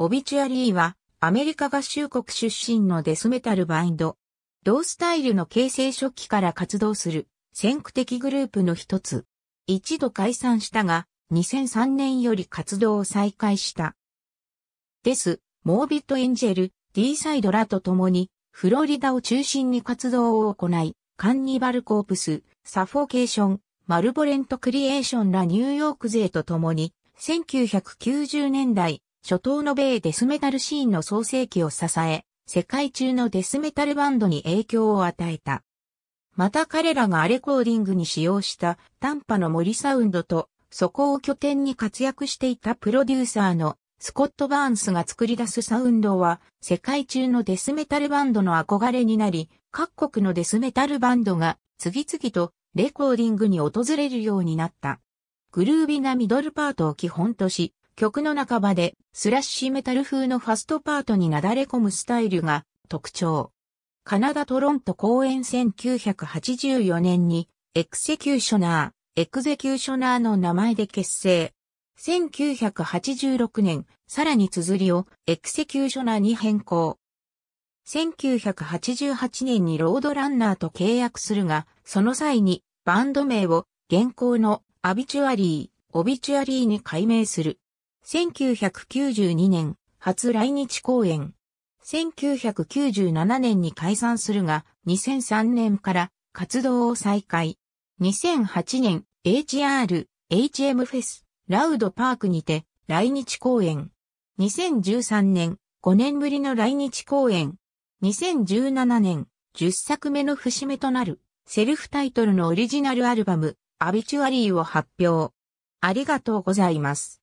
オビチュアリーは、アメリカ合衆国出身のデスメタルバインド。同スタイルの形成初期から活動する、先駆的グループの一つ。一度解散したが、2003年より活動を再開した。デス、モービットエンジェル、ディーサイドらと共に、フロリダを中心に活動を行い、カンニバルコープス、サフォーケーション、マルボレントクリエーションらニューヨーク勢と共に、1990年代、初頭の米デスメタルシーンの創世期を支え、世界中のデスメタルバンドに影響を与えた。また彼らがアレコーディングに使用した短波の森サウンドと、そこを拠点に活躍していたプロデューサーのスコット・バーンスが作り出すサウンドは、世界中のデスメタルバンドの憧れになり、各国のデスメタルバンドが次々とレコーディングに訪れるようになった。グルービなミドルパートを基本とし、曲の半ばでスラッシュメタル風のファストパートになだれ込むスタイルが特徴。カナダトロント公演1984年にエクセキューショナー、エクゼキューショナーの名前で結成。1986年、さらに綴りをエクセキューショナーに変更。1988年にロードランナーと契約するが、その際にバンド名を現行のアビチュアリー、オビチュアリーに改名する。1992年、初来日公演。1997年に解散するが、2003年から活動を再開。2008年、HR、HM フェス、ラウドパークにて来日公演。2013年、5年ぶりの来日公演。2017年、10作目の節目となる、セルフタイトルのオリジナルアルバム、アビチュアリーを発表。ありがとうございます。